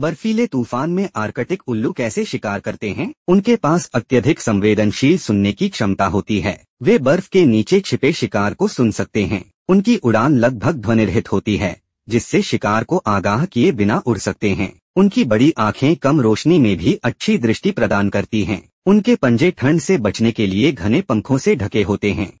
बर्फीले तूफान में आर्कटिक उल्लू कैसे शिकार करते हैं उनके पास अत्यधिक संवेदनशील सुनने की क्षमता होती है वे बर्फ के नीचे छिपे शिकार को सुन सकते हैं उनकी उड़ान लगभग ध्वनिरहित होती है जिससे शिकार को आगाह किए बिना उड़ सकते हैं उनकी बड़ी आँखें कम रोशनी में भी अच्छी दृष्टि प्रदान करती हैं उनके पंजे ठंड से बचने के लिए घने पंखों से ढके होते हैं